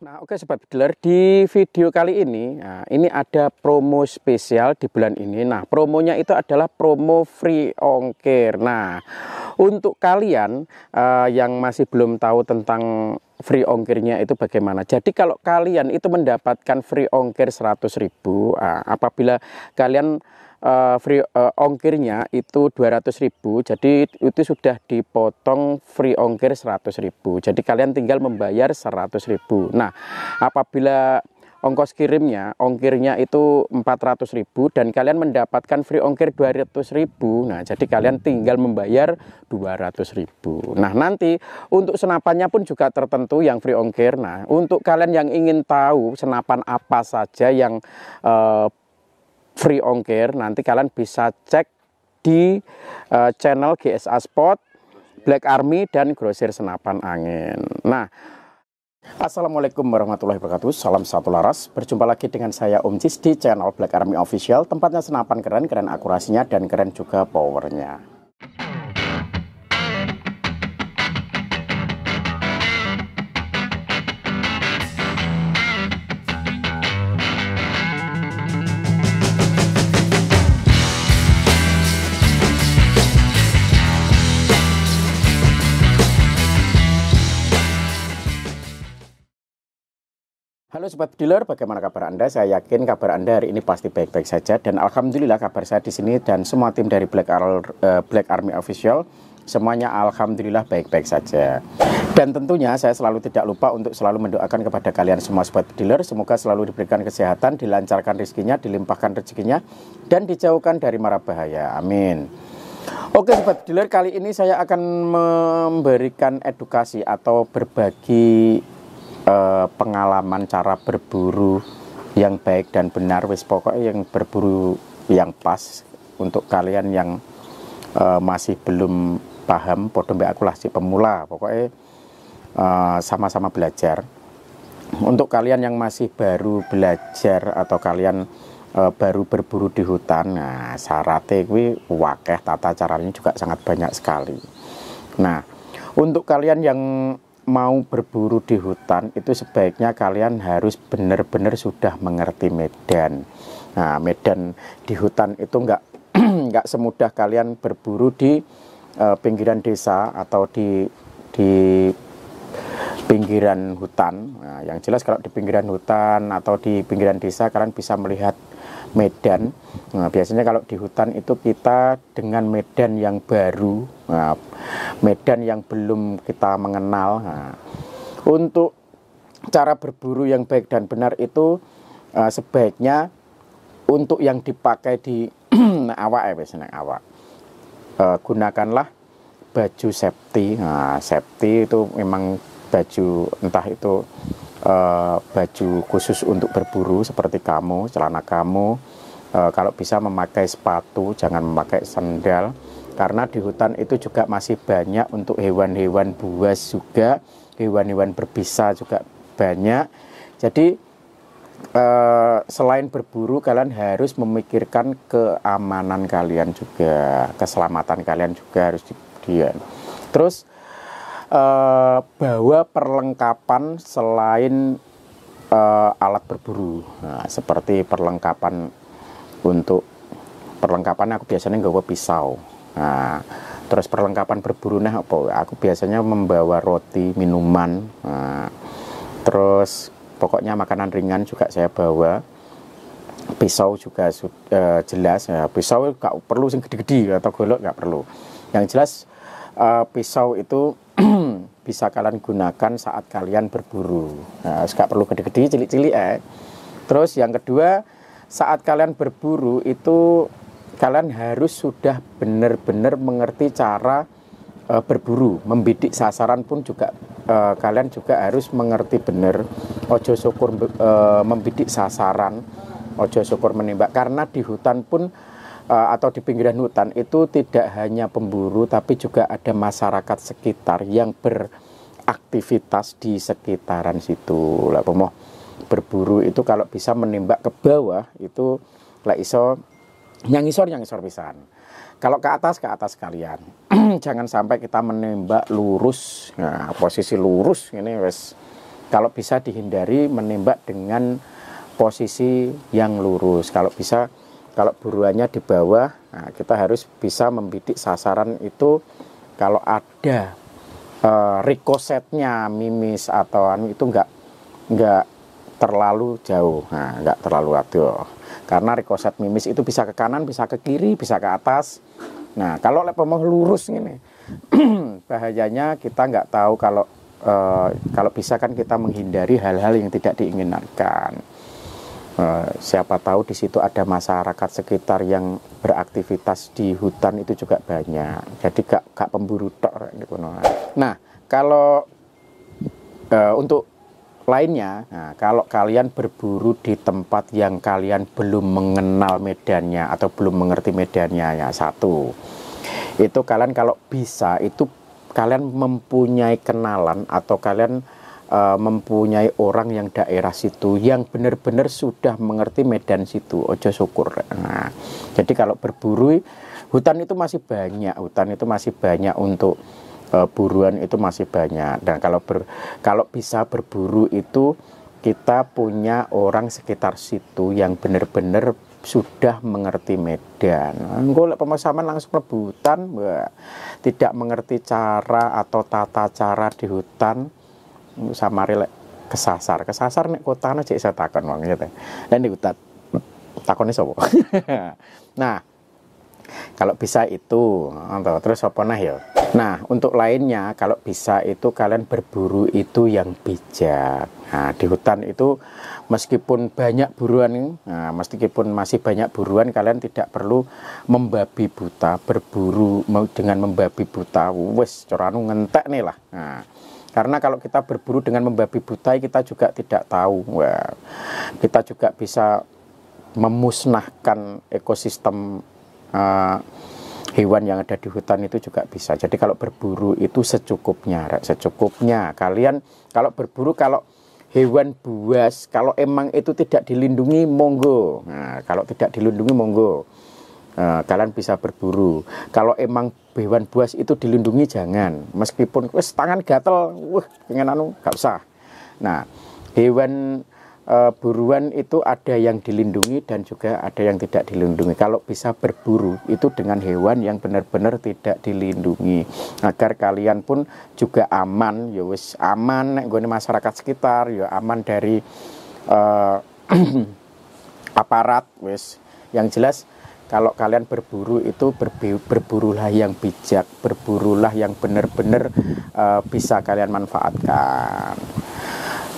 Nah, oke okay, sobat dealer, di video kali ini nah, ini ada promo spesial di bulan ini. Nah, promonya itu adalah promo free ongkir. Nah, untuk kalian uh, yang masih belum tahu tentang free ongkirnya itu bagaimana. Jadi kalau kalian itu mendapatkan free ongkir ribu uh, apabila kalian uh, free uh, ongkirnya itu 200.000 jadi itu sudah dipotong free ongkir 100.000 jadi kalian tinggal membayar 100.000 nah apabila ongkos kirimnya ongkirnya itu 400.000 dan kalian mendapatkan free ongkir 200.000 nah jadi kalian tinggal membayar 200.000 nah nanti untuk senapannya pun juga tertentu yang free ongkir nah untuk kalian yang ingin tahu senapan apa saja yang uh, free ongkir nanti kalian bisa cek di uh, channel GSA Spot Black Army dan grosir senapan angin. Nah, Assalamualaikum warahmatullahi wabarakatuh Salam satu laras Berjumpa lagi dengan saya Om Cis di channel Black Army Official Tempatnya senapan keren, keren akurasinya dan keren juga powernya Halo Sobat Dealer, bagaimana kabar Anda? Saya yakin kabar Anda hari ini pasti baik-baik saja dan Alhamdulillah kabar saya di sini dan semua tim dari Black, Ar eh, Black Army Official semuanya Alhamdulillah baik-baik saja. Dan tentunya saya selalu tidak lupa untuk selalu mendoakan kepada kalian semua Sobat Dealer, semoga selalu diberikan kesehatan, dilancarkan rezekinya, dilimpahkan rezekinya, dan dijauhkan dari mara bahaya. Amin. Oke Sobat Dealer, kali ini saya akan memberikan edukasi atau berbagi eh, pengalaman cara berburu yang baik dan benar wis pokoknya yang berburu yang pas untuk kalian yang eh, masih belum paham podo mbak aku lah si pemula pokoknya eh, sama-sama eh, belajar untuk kalian yang masih baru belajar atau kalian e, baru berburu di hutan nah syaratnya kuwi wakeh tata caranya juga sangat banyak sekali nah untuk kalian yang mau berburu di hutan itu sebaiknya kalian harus benar-benar sudah mengerti medan. Nah, medan di hutan itu enggak nggak semudah kalian berburu di uh, pinggiran desa atau di di pinggiran hutan. Nah, yang jelas kalau di pinggiran hutan atau di pinggiran desa kalian bisa melihat medan. Nah, biasanya kalau di hutan itu kita dengan medan yang baru, nah, medan yang belum kita mengenal. Nah, untuk cara berburu yang baik dan benar itu uh, sebaiknya untuk yang dipakai di awak ya biasanya awak uh, gunakanlah baju safety. Nah, safety itu memang baju entah itu uh, baju khusus untuk berburu seperti kamu, celana kamu. Uh, kalau bisa memakai sepatu, jangan memakai sendal karena di hutan itu juga masih banyak untuk hewan-hewan buas juga, hewan-hewan berbisa juga banyak. Jadi eh, selain berburu kalian harus memikirkan keamanan kalian juga, keselamatan kalian juga harus di, Terus uh, bawa perlengkapan selain uh, alat berburu nah, seperti perlengkapan untuk perlengkapan aku biasanya nggak bawa pisau nah, terus perlengkapan berburu nah apa aku biasanya membawa roti minuman nah, terus pokoknya makanan ringan juga saya bawa pisau juga uh, jelas ya, pisau nggak perlu sing gede-gede atau golok nggak perlu yang jelas uh, pisau itu bisa kalian gunakan saat kalian berburu. Nah, perlu gede-gede, cilik-cilik eh. Terus yang kedua, saat kalian berburu itu kalian harus sudah benar-benar mengerti cara e, berburu, membidik sasaran pun juga e, kalian juga harus mengerti benar. Ojo syukur e, membidik sasaran, ojo syukur menembak karena di hutan pun Eh, atau di pinggiran hutan itu tidak hanya pemburu tapi juga ada masyarakat sekitar yang beraktivitas di sekitaran situ lah pemoh berburu itu kalau bisa menembak ke bawah itu lah iso yang isor yang isor pisan kalau ke atas ke atas kalian jangan sampai kita menembak lurus nah, posisi lurus ini wes kalau bisa dihindari menembak dengan posisi yang lurus kalau bisa kalau buruannya di bawah, nah kita harus bisa membidik sasaran itu kalau ada uh, eh, rikosetnya mimis atau anu itu enggak enggak terlalu jauh, nah, nggak terlalu aduh. Karena rikoset mimis itu bisa ke kanan, bisa ke kiri, bisa ke atas. Nah kalau lepomah lurus ini bahayanya kita enggak tahu kalau Uh, kalau bisa kan kita menghindari hal-hal yang tidak diinginkan. Eh, siapa tahu di situ ada masyarakat sekitar yang beraktivitas di hutan itu juga banyak. Jadi gak, gak pemburu tok gitu. Nah, kalau uh, untuk lainnya, nah, kalau kalian berburu di tempat yang kalian belum mengenal medannya atau belum mengerti medannya ya satu. Itu kalian kalau bisa itu kalian mempunyai kenalan atau kalian uh, mempunyai orang yang daerah situ yang benar-benar sudah mengerti medan situ ojo syukur nah, jadi kalau berburu hutan itu masih banyak hutan itu masih banyak untuk uh, buruan itu masih banyak dan kalau ber, kalau bisa berburu itu kita punya orang sekitar situ yang benar-benar sudah mengerti medan. gue lek pemasaman langsung rebutan, hutan, tidak mengerti cara atau tata cara di hutan, sama rela kesasar kesasar nih kota no cek saya takon wong ya gitu. dan di utat takonnya sopo nah kalau bisa itu terus apa nah ya nah untuk lainnya kalau bisa itu kalian berburu itu yang bijak nah di hutan itu meskipun banyak buruan nah, meskipun masih banyak buruan kalian tidak perlu membabi buta berburu dengan membabi buta wes coranu ngentek nih lah nah karena kalau kita berburu dengan membabi butai kita juga tidak tahu. Wah, kita juga bisa memusnahkan ekosistem uh, hewan yang ada di hutan itu juga bisa. Jadi kalau berburu itu secukupnya, right? secukupnya. Kalian kalau berburu kalau hewan buas, kalau emang itu tidak dilindungi monggo. Nah, kalau tidak dilindungi monggo. Nah, kalian bisa berburu. Kalau emang hewan buas itu dilindungi jangan. Meskipun wes tangan gatel, wah pengen anu gak usah. Nah, hewan e, buruan itu ada yang dilindungi dan juga ada yang tidak dilindungi. Kalau bisa berburu itu dengan hewan yang benar-benar tidak dilindungi agar kalian pun juga aman ya wes aman gue masyarakat sekitar ya aman dari e, aparat wes yang jelas kalau kalian berburu itu berburulah yang bijak, berburulah yang benar-benar uh, bisa kalian manfaatkan.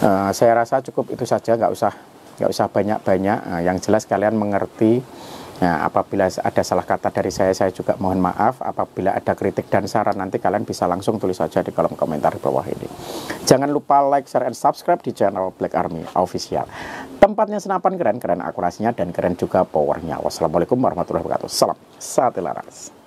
Uh, saya rasa cukup itu saja, nggak usah nggak usah banyak-banyak. Uh, yang jelas kalian mengerti Nah, apabila ada salah kata dari saya, saya juga mohon maaf. Apabila ada kritik dan saran, nanti kalian bisa langsung tulis saja di kolom komentar di bawah ini. Jangan lupa like, share, dan subscribe di channel Black Army Official. Tempatnya senapan keren, keren akurasinya, dan keren juga powernya. Wassalamualaikum warahmatullahi wabarakatuh. Salam, sate